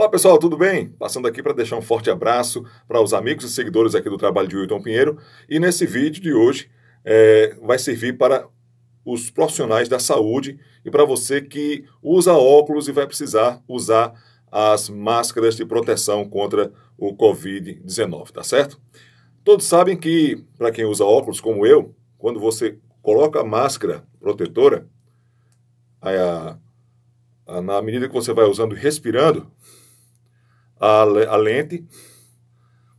Olá pessoal, tudo bem? Passando aqui para deixar um forte abraço para os amigos e seguidores aqui do trabalho de Wilton Pinheiro e nesse vídeo de hoje é, vai servir para os profissionais da saúde e para você que usa óculos e vai precisar usar as máscaras de proteção contra o Covid-19, tá certo? Todos sabem que, para quem usa óculos como eu, quando você coloca a máscara protetora, a, a, na medida que você vai usando e respirando, a, a lente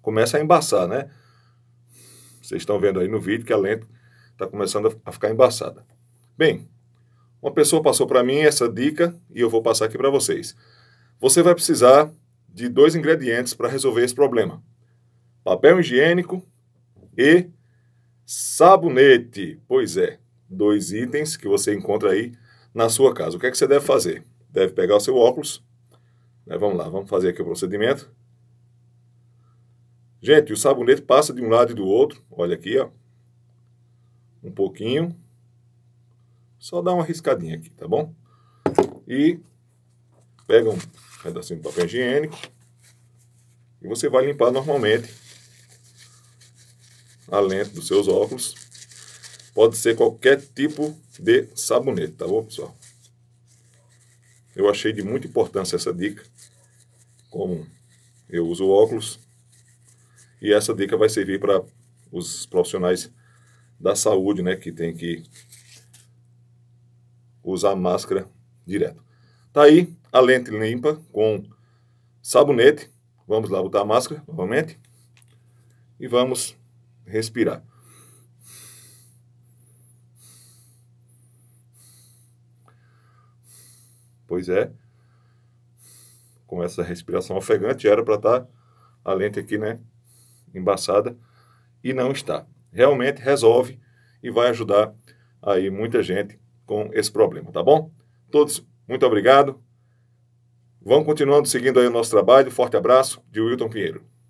começa a embaçar, né? Vocês estão vendo aí no vídeo que a lente está começando a ficar embaçada. Bem, uma pessoa passou para mim essa dica e eu vou passar aqui para vocês. Você vai precisar de dois ingredientes para resolver esse problema: papel higiênico e sabonete. Pois é, dois itens que você encontra aí na sua casa. O que é que você deve fazer? Deve pegar o seu óculos, mas vamos lá, vamos fazer aqui o procedimento. Gente, o sabonete passa de um lado e do outro. Olha aqui, ó. Um pouquinho. Só dá uma riscadinha aqui, tá bom? E pega um pedacinho de papel higiênico. E você vai limpar normalmente a lente dos seus óculos. Pode ser qualquer tipo de sabonete, tá bom, pessoal? Eu achei de muita importância essa dica, como eu uso óculos, e essa dica vai servir para os profissionais da saúde, né, que tem que usar máscara direto. Tá aí a lente limpa com sabonete. Vamos lá botar a máscara novamente e vamos respirar. Pois é, com essa respiração ofegante, era para estar tá a lente aqui, né, embaçada, e não está. Realmente resolve e vai ajudar aí muita gente com esse problema, tá bom? Todos, muito obrigado. Vão continuando seguindo aí o nosso trabalho. Forte abraço de Wilton Pinheiro.